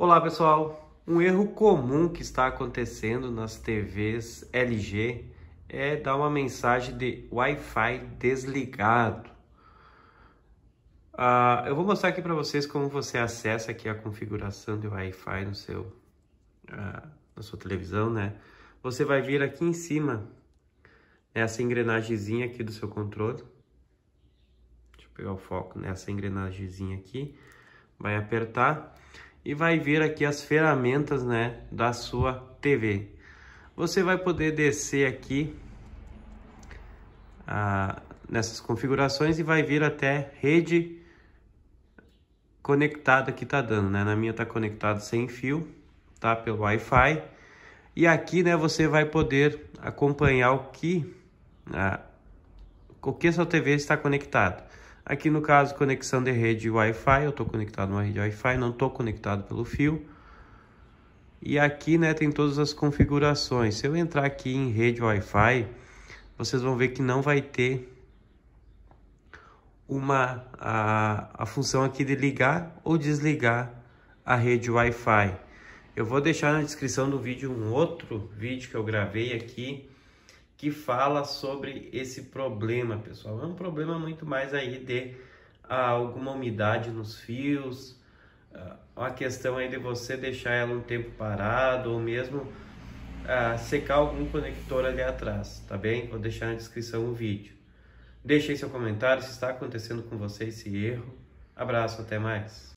Olá pessoal, um erro comum que está acontecendo nas TVs LG é dar uma mensagem de Wi-Fi desligado. Ah, eu vou mostrar aqui para vocês como você acessa aqui a configuração de Wi-Fi no seu, ah, na sua televisão, né? Você vai vir aqui em cima, nessa né, engrenagemzinha aqui do seu controle. Deixa eu pegar o foco nessa né? engrenagemzinha aqui. Vai apertar e vai vir aqui as ferramentas né, da sua TV. Você vai poder descer aqui ah, nessas configurações e vai vir até rede conectada que está dando, né? Na minha está conectado sem fio, tá? Pelo Wi-Fi. E aqui, né, você vai poder acompanhar o que, ah, o que sua TV está conectado. Aqui no caso, conexão de rede Wi-Fi, eu estou conectado numa rede Wi-Fi, não estou conectado pelo fio. E aqui né, tem todas as configurações. Se eu entrar aqui em rede Wi-Fi, vocês vão ver que não vai ter uma, a, a função aqui de ligar ou desligar a rede Wi-Fi. Eu vou deixar na descrição do vídeo um outro vídeo que eu gravei aqui que fala sobre esse problema, pessoal. É um problema muito mais aí de ah, alguma umidade nos fios, ah, a questão aí de você deixar ela um tempo parado ou mesmo ah, secar algum conector ali atrás, tá bem? Vou deixar na descrição o vídeo. Deixe aí seu comentário se está acontecendo com você esse erro. Abraço, até mais.